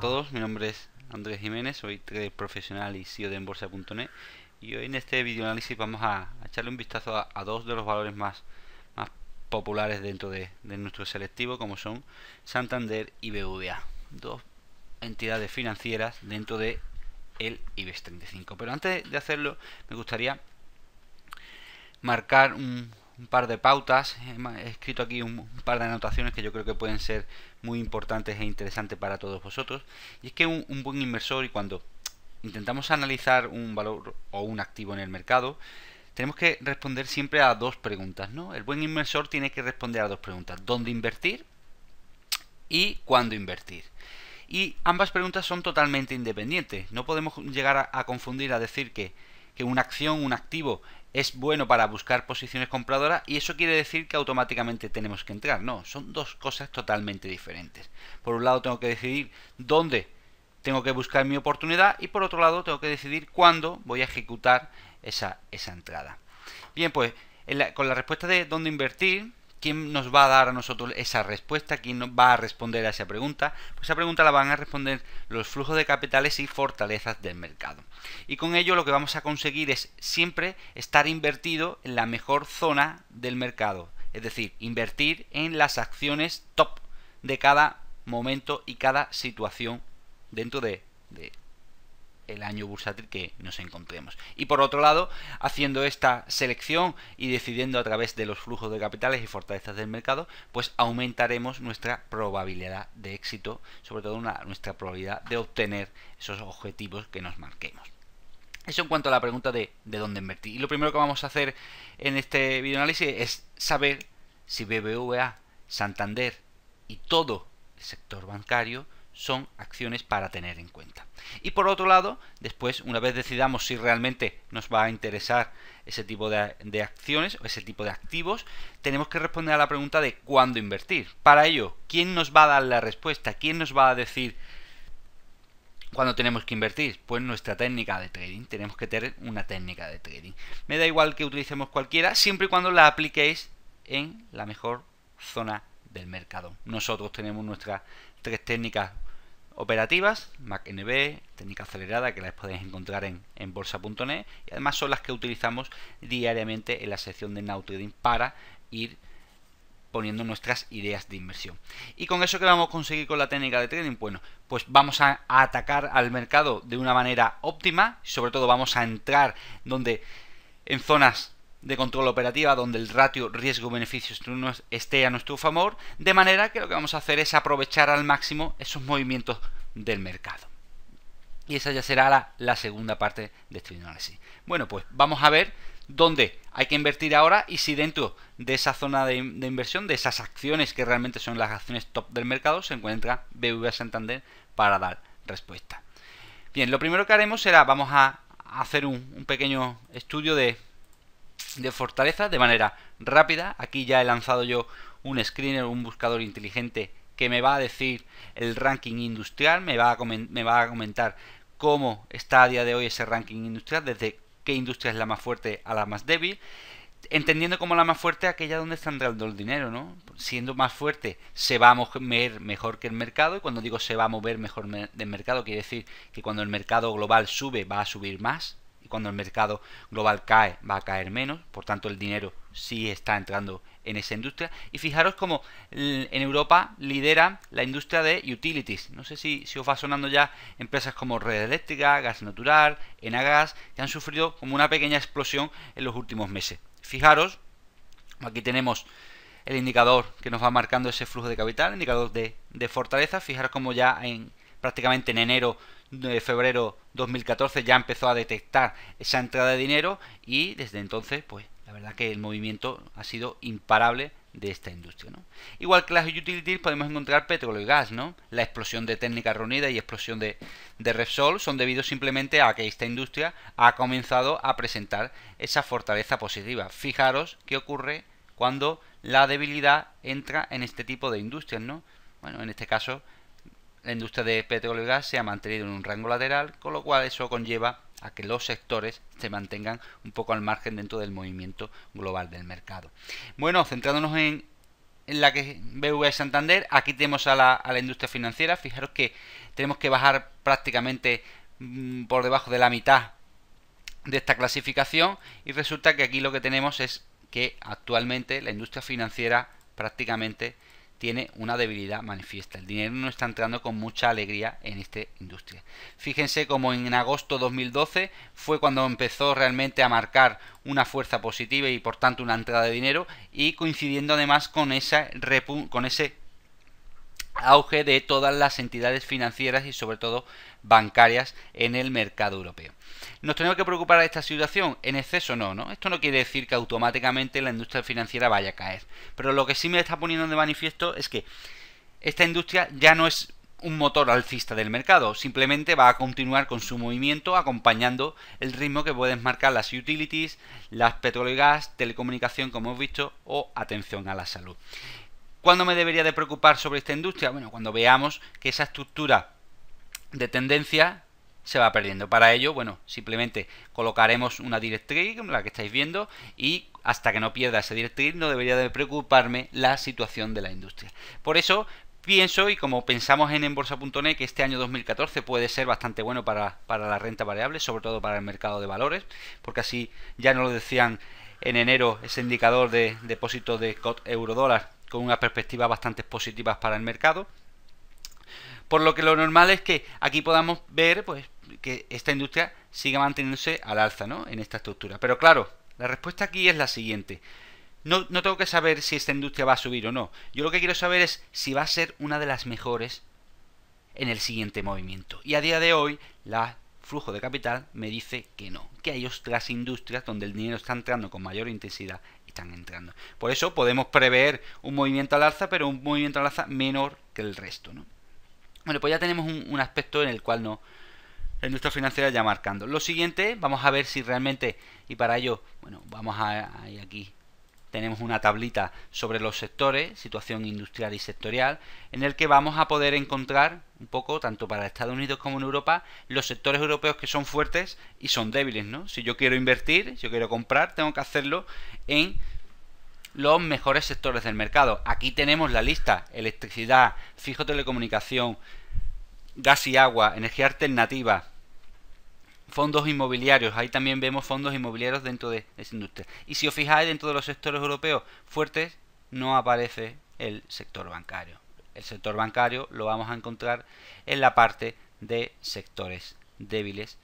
todos, mi nombre es Andrés Jiménez, soy trader profesional y CEO de Embolsa.net y hoy en este video análisis vamos a, echarle un vistazo a, dos de los valores más, populares dentro de, nuestro selectivo como son Santander y BVA, dos entidades financieras dentro de el IBEX 35. Pero antes de hacerlo me gustaría marcar un, un par de pautas, he escrito aquí un, par de anotaciones que yo creo que pueden ser muy importantes e interesantes para todos vosotros. Y es que un, buen inversor y cuando intentamos analizar un valor o un activo en el mercado, tenemos que responder siempre a dos preguntas, ¿no? El buen inversor tiene que responder a dos preguntas, ¿dónde invertir? y cuándo invertir. Y ambas preguntas son totalmente independientes. No podemos llegar a, a confundir, a decir que, que, una acción, un activo es bueno para buscar posiciones compradoras y eso quiere decir que automáticamente tenemos que entrar. No, son dos cosas totalmente diferentes. Por un lado tengo que decidir dónde tengo que buscar mi oportunidad y por otro lado tengo que decidir cuándo voy a ejecutar esa, entrada. Bien, pues con la respuesta de dónde invertir, ¿Quién nos va a dar a nosotros esa respuesta? ¿Quién nos va a responder a esa pregunta? Pues esa pregunta la van a responder los flujos de capitales y fortalezas del mercado. Y con ello lo que vamos a conseguir es siempre estar invertido en la mejor zona del mercado. Es decir, invertir en las acciones top de cada momento y cada situación dentro de, de el año bursátil que nos encontremos. Y por otro lado, haciendo esta selección y decidiendo a través de los flujos de capitales y fortalezas del mercado, pues aumentaremos nuestra probabilidad de éxito, sobre todo nuestra probabilidad de obtener esos objetivos que nos marquemos. Eso en cuanto a la pregunta de, de dónde invertir. Y lo primero que vamos a hacer en este videoanálisis es saber si BBVA, Santander y todo el sector bancario son acciones para tener en cuenta. Y por otro lado, después, una vez decidamos si realmente nos va a interesar ese tipo de, acciones o ese tipo de activos, tenemos que responder a la pregunta de cuándo invertir. Para ello, ¿quién nos va a dar la respuesta? ¿Quién nos va a decir cuándo tenemos que invertir? Pues nuestra técnica de trading. Tenemos que tener una técnica de trading. Me da igual que utilicemos cualquiera, siempre y cuando la apliquéis en la mejor zona del mercado. Nosotros tenemos nuestras tres técnicas operativas, MacNB, técnica acelerada, que las podéis encontrar en, en bolsa.net, y además son las que utilizamos diariamente en la sección de Now Trading para ir poniendo nuestras ideas de inversión. ¿Y con eso que vamos a conseguir con la técnica de trading? Bueno, pues vamos a, atacar al mercado de una manera óptima, y sobre todo vamos a entrar donde en zonas de control operativa donde el ratio riesgo-beneficio esté a nuestro favor, de manera que lo que vamos a hacer es aprovechar al máximo esos movimientos del mercado. Y esa ya será la, segunda parte de este análisis. Bueno, pues vamos a ver dónde hay que invertir ahora y si dentro de esa zona de, inversión, de esas acciones que realmente son las acciones top del mercado, se encuentra BBVA Santander para dar respuesta. Bien, lo primero que haremos será, vamos a hacer un pequeño estudio de de fortaleza de manera rápida. Aquí ya he lanzado yo un screener, un buscador inteligente que me va a decir el ranking industrial, me va a, me va a comentar cómo está a día de hoy ese ranking industrial, desde qué industria es la más fuerte a la más débil entendiendo como la más fuerte aquella donde está entrando el dinero, ¿no? Siendo más fuerte, se va a mover mejor que el mercado, y cuando digo se va a mover mejor del mercado, quiere decir que cuando el mercado global sube, va a subir más, cuando el mercado global cae, va a caer menos, por tanto el dinero sí está entrando en esa industria. Y fijaros como en Europa lidera la industria de utilities. No sé si, os va sonando ya empresas como Red Eléctrica, Gas Natural, Enagas, que han sufrido como una pequeña explosión en los últimos meses. Fijaros, aquí tenemos el indicador que nos va marcando ese flujo de capital, indicador de, de fortaleza. Fijaros como ya en prácticamente en enero, de eh, febrero 2014 ya empezó a detectar esa entrada de dinero y desde entonces, pues la verdad que el movimiento ha sido imparable de esta industria. Igual que las utilities podemos encontrar petróleo y gas, ¿no? La explosión de técnicas reunidas y explosión de, de Repsol son debidos simplemente a que esta industria ha comenzado a presentar esa fortaleza positiva. Fijaros qué ocurre cuando la debilidad entra en este tipo de industrias, ¿no? Bueno, en este caso la industria de petróleo y gas se ha mantenido en un rango lateral, con lo cual eso conlleva a que los sectores se mantengan un poco al margen dentro del movimiento global del mercado. Bueno, centrándonos en, la que BV Santander, aquí tenemos a la, a la, industria financiera, fijaros que tenemos que bajar prácticamente mm, por debajo de la mitad de esta clasificación y resulta que aquí lo que tenemos es que actualmente la industria financiera prácticamente tiene una debilidad manifiesta. El dinero no está entrando con mucha alegría en esta industria. Fíjense como en agosto 2012 fue cuando empezó realmente a marcar una fuerza positiva y por tanto una entrada de dinero y coincidiendo además con, esa con ese auge de todas las entidades financieras y sobre todo bancarias en el mercado europeo. ¿Nos tenemos que preocupar de esta situación? En exceso no, ¿no? Esto no quiere decir que automáticamente la industria financiera vaya a caer. Pero lo que sí me está poniendo de manifiesto es que esta industria ya no es un motor alcista del mercado, simplemente va a continuar con su movimiento acompañando el ritmo que pueden marcar las utilities, las petróleo y gas, telecomunicación como hemos visto o atención a la salud. ¿Cuándo me debería de preocupar sobre esta industria? Bueno, cuando veamos que esa estructura de tendencia se va perdiendo. Para ello, bueno, simplemente colocaremos una directriz, la que estáis viendo, y hasta que no pierda esa directriz no debería de preocuparme la situación de la industria. Por eso pienso y como pensamos en enborsa.net que este año 2014 puede ser bastante bueno para, la renta variable, sobre todo para el mercado de valores, porque así ya nos lo decían en enero ese indicador de depósito de euro dólar con unas perspectivas bastante positivas para el mercado. Por lo que lo normal es que aquí podamos ver pues, que esta industria siga manteniéndose al alza ¿no? en esta estructura. Pero claro, la respuesta aquí es la siguiente. No, tengo que saber si esta industria va a subir o no. Yo lo que quiero saber es si va a ser una de las mejores en el siguiente movimiento. Y a día de hoy, la flujo de capital me dice que no, que hay otras industrias donde el dinero está entrando con mayor intensidad están entrando. Por eso podemos prever un movimiento al alza, pero un movimiento al alza menor que el resto. ¿no? Bueno, pues ya tenemos un, aspecto en el cual no, la industria financiera ya marcando. Lo siguiente, vamos a ver si realmente, y para ello, bueno, vamos a, a ir aquí tenemos una tablita sobre los sectores, situación industrial y sectorial, en el que vamos a poder encontrar un poco, tanto para Estados Unidos como en Europa, los sectores europeos que son fuertes y son débiles, ¿no? Si yo quiero invertir, si yo quiero comprar, tengo que hacerlo en los mejores sectores del mercado. Aquí tenemos la lista, electricidad, fijo telecomunicación, gas y agua, energía alternativa, fondos inmobiliarios. Ahí también vemos fondos inmobiliarios dentro de esa industria. Y si os fijáis, dentro de los sectores europeos fuertes no aparece el sector bancario. El sector bancario lo vamos a encontrar en la parte de sectores débiles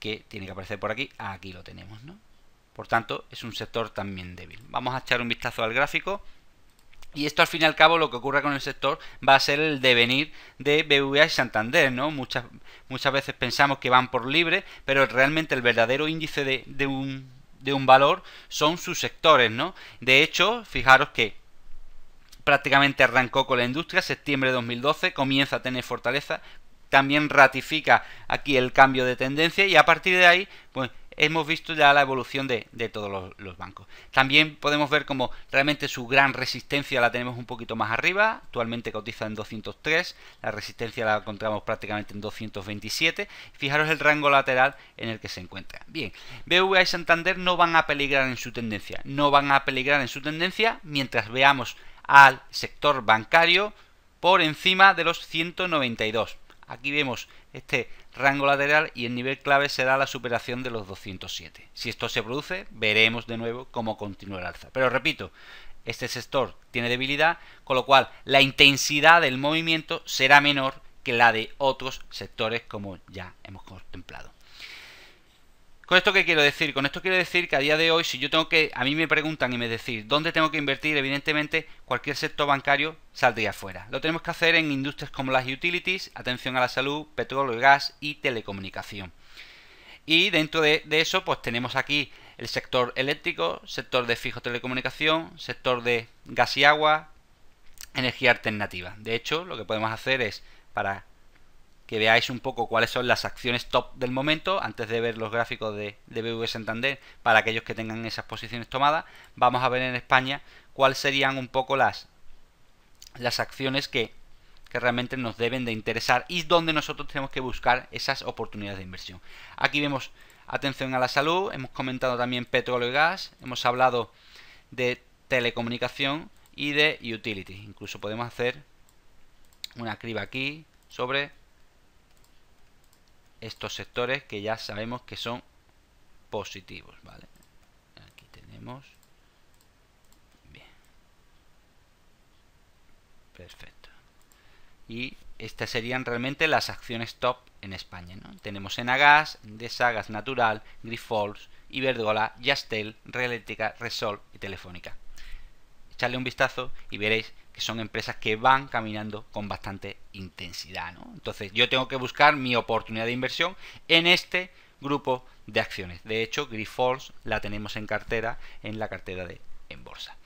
que tiene que aparecer por aquí. Aquí lo tenemos, ¿no? Por tanto, es un sector también débil. Vamos a echar un vistazo al gráfico. Y esto al fin y al cabo lo que ocurra con el sector va a ser el devenir de BBVA y Santander, ¿no? Muchas, muchas veces pensamos que van por libre, pero realmente el verdadero índice de, un, de un valor son sus sectores, ¿no? De hecho, fijaros que prácticamente arrancó con la industria, septiembre de 2012 comienza a tener fortaleza, también ratifica aquí el cambio de tendencia y a partir de ahí, pues hemos visto ya la evolución de, todos los, bancos. También podemos ver como realmente su gran resistencia la tenemos un poquito más arriba, actualmente cotiza en 203, la resistencia la encontramos prácticamente en 227, fijaros el rango lateral en el que se encuentra. Bien, BVA y Santander no van a peligrar en su tendencia, no van a peligrar en su tendencia mientras veamos al sector bancario por encima de los 192. Aquí vemos este rango lateral y el nivel clave será la superación de los 207. Si esto se produce, veremos de nuevo cómo continúa el alza. Pero repito, este sector tiene debilidad, con lo cual la intensidad del movimiento será menor que la de otros sectores como ya hemos contemplado. ¿Con esto qué quiero decir? Con esto quiero decir que a día de hoy, si yo tengo que, a mí me preguntan y me decir dónde tengo que invertir, evidentemente cualquier sector bancario saldría afuera. Lo tenemos que hacer en industrias como las utilities, atención a la salud, petróleo y gas y telecomunicación. Y dentro de, de eso, pues tenemos aquí el sector eléctrico, sector de fijo telecomunicación, sector de gas y agua, energía alternativa. De hecho, lo que podemos hacer es para que veáis un poco cuáles son las acciones top del momento, antes de ver los gráficos de, de Entender Santander, para aquellos que tengan esas posiciones tomadas, vamos a ver en España cuáles serían un poco las, las acciones que, que realmente nos deben de interesar y donde nosotros tenemos que buscar esas oportunidades de inversión. Aquí vemos atención a la salud, hemos comentado también petróleo y gas, hemos hablado de telecomunicación y de utility. Incluso podemos hacer una criba aquí sobre estos sectores que ya sabemos que son positivos, ¿vale? Aquí tenemos. Bien. Perfecto. Y estas serían realmente las acciones top en España, ¿no? Tenemos de Desagas Natural, Grifols, Iberdola, Yastel, Realética, Resol y Telefónica. Echadle un vistazo y veréis que son empresas que van caminando con bastante intensidad. Entonces yo tengo que buscar mi oportunidad de inversión en este grupo de acciones. De hecho, Grifols la tenemos en cartera, en la cartera de en bolsa.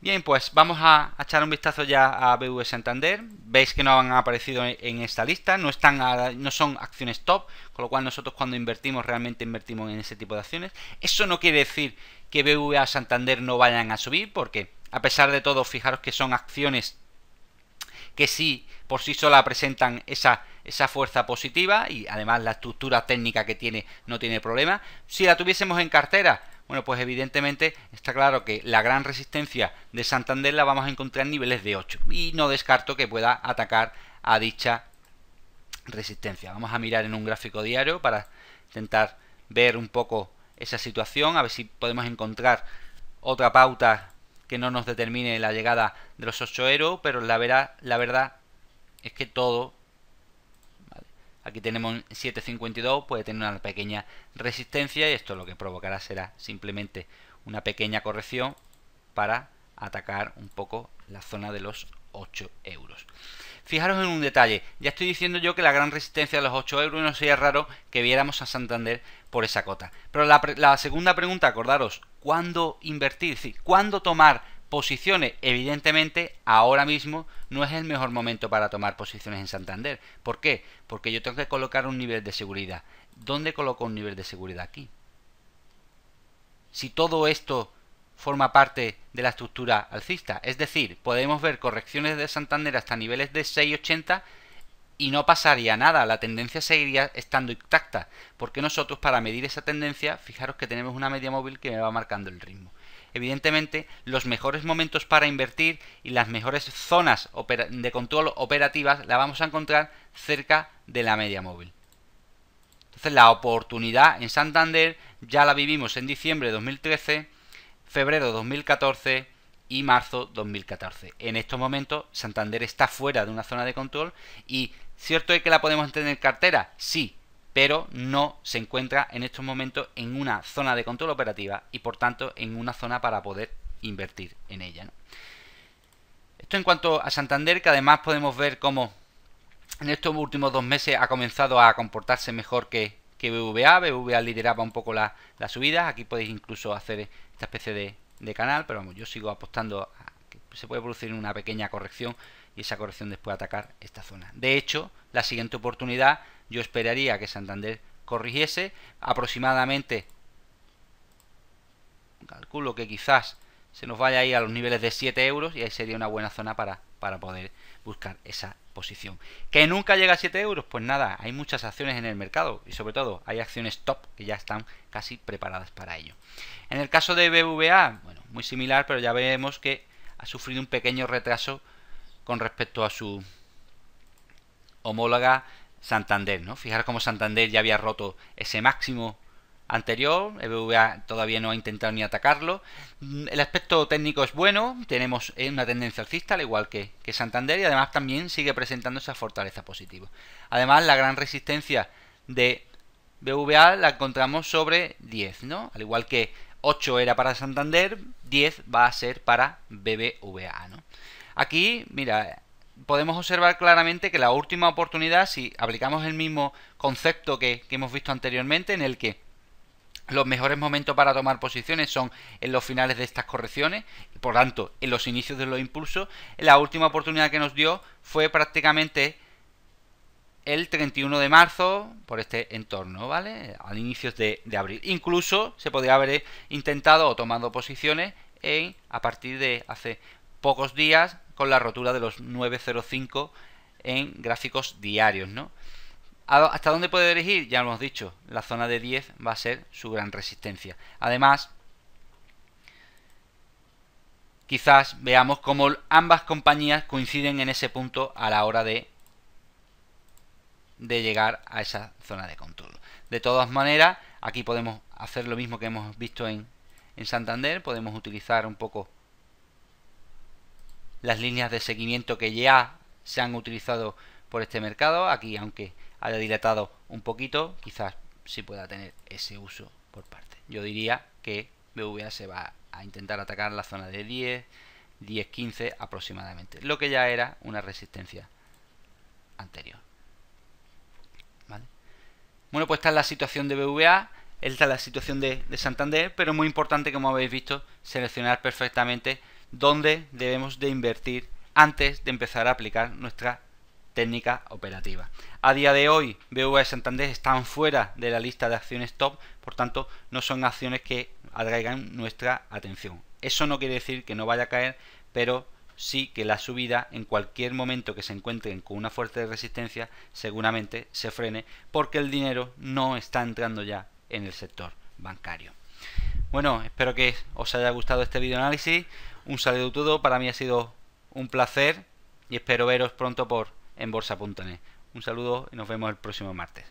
Bien, pues vamos a, echar un vistazo ya a BV Santander. Veis que no han aparecido en, esta lista, no, están no son acciones top, con lo cual nosotros cuando invertimos realmente invertimos en ese tipo de acciones. Eso no quiere decir que a Santander no vayan a subir, porque a pesar de todo, fijaros que son acciones que sí por sí sola presentan esa, esa fuerza positiva y además la estructura técnica que tiene no tiene problema. Si la tuviésemos en cartera, bueno, pues evidentemente está claro que la gran resistencia de Santander la vamos a encontrar en niveles de 8 y no descarto que pueda atacar a dicha resistencia. Vamos a mirar en un gráfico diario para intentar ver un poco esa situación, a ver si podemos encontrar otra pauta que no nos determine la llegada de los 8 euros, pero la, la verdad es que todo... aquí tenemos 7.52, puede tener una pequeña resistencia y esto lo que provocará será simplemente una pequeña corrección para atacar un poco la zona de los 8 euros. Fijaros en un detalle, ya estoy diciendo yo que la gran resistencia de los 8 euros no sería raro que viéramos a Santander por esa cota. Pero la, segunda pregunta, acordaros, ¿cuándo invertir? ¿cuándo tomar posiciones? Evidentemente, ahora mismo no es el mejor momento para tomar posiciones en Santander. ¿Por qué? Porque yo tengo que colocar un nivel de seguridad. ¿Dónde coloco un nivel de seguridad aquí? Si todo esto forma parte de la estructura alcista. Es decir, podemos ver correcciones de Santander hasta niveles de 6,80 y no pasaría nada, la tendencia seguiría estando intacta, porque nosotros para medir esa tendencia, fijaros que tenemos una media móvil que me va marcando el ritmo. Evidentemente, los mejores momentos para invertir y las mejores zonas de control operativas la vamos a encontrar cerca de la media móvil. Entonces la oportunidad en Santander ya la vivimos en diciembre de 2013 febrero 2014 y marzo 2014. En estos momentos Santander está fuera de una zona de control y cierto es que la podemos tener cartera, sí, pero no se encuentra en estos momentos en una zona de control operativa y por tanto en una zona para poder invertir en ella. Esto en cuanto a Santander, que además podemos ver cómo en estos últimos dos meses ha comenzado a comportarse mejor que que BVA. BVA lideraba un poco las la subidas. Aquí podéis incluso hacer esta especie de, canal, pero vamos, yo sigo apostando a que se puede producir una pequeña corrección y esa corrección después atacar esta zona. De hecho, la siguiente oportunidad yo esperaría que Santander corrigiese aproximadamente, calculo que quizás se nos vaya ahí a los niveles de 7 euros y ahí sería una buena zona para para poder buscar esa posición. ¿Que nunca llega a 7 euros? Pues nada, hay muchas acciones en el mercado y sobre todo hay acciones top que ya están casi preparadas para ello. En el caso de BVA, bueno, muy similar, pero ya vemos que ha sufrido un pequeño retraso con respecto a su homóloga Santander, ¿no? fijar cómo Santander ya había roto ese máximo anterior, BBVA todavía no ha intentado ni atacarlo. Mm, el aspecto técnico es bueno, tenemos eh, una tendencia alcista, al igual que, Santander, y además también sigue presentando esa fortaleza positiva. Además, la gran resistencia de BVA la encontramos sobre 10, ¿no? Al igual que 8 era para Santander, 10 va a ser para BBVA, ¿no? Aquí, mira, podemos observar claramente que la última oportunidad, si aplicamos el mismo concepto que, que hemos visto anteriormente, en el que los mejores momentos para tomar posiciones son en los finales de estas correcciones, y por tanto, en los inicios de los impulsos. La última oportunidad que nos dio fue prácticamente el 31 de marzo por este entorno, ¿vale? Al inicios de, abril. Incluso se podría haber intentado o tomado posiciones en, a partir de hace pocos días con la rotura de los 905 en gráficos diarios, ¿no? ¿Hasta dónde puede dirigir? Ya lo hemos dicho, la zona de 10 va a ser su gran resistencia. Además, quizás veamos cómo ambas compañías coinciden en ese punto a la hora de, de llegar a esa zona de control. De todas maneras, aquí podemos hacer lo mismo que hemos visto en, en Santander, podemos utilizar un poco las líneas de seguimiento que ya se han utilizado por este mercado. Aquí, aunque haya dilatado un poquito, quizás sí pueda tener ese uso por parte. Yo diría que BVA se va a intentar atacar la zona de 10, 10, 15 aproximadamente, lo que ya era una resistencia anterior. Bueno, pues esta es la situación de BVA, esta es la situación de, de Santander, pero es muy importante, como habéis visto, seleccionar perfectamente dónde debemos de invertir antes de empezar a aplicar nuestra técnica operativa. A día de hoy, BV Santander están fuera de la lista de acciones top, por tanto, no son acciones que atraigan nuestra atención. Eso no quiere decir que no vaya a caer, pero sí que la subida en cualquier momento que se encuentren con una fuerte resistencia seguramente se frene porque el dinero no está entrando ya en el sector bancario. Bueno, espero que os haya gustado este video análisis. Un saludo a todo, para mí ha sido un placer y espero veros pronto por en bolsa.net. Un saludo y nos vemos el próximo martes.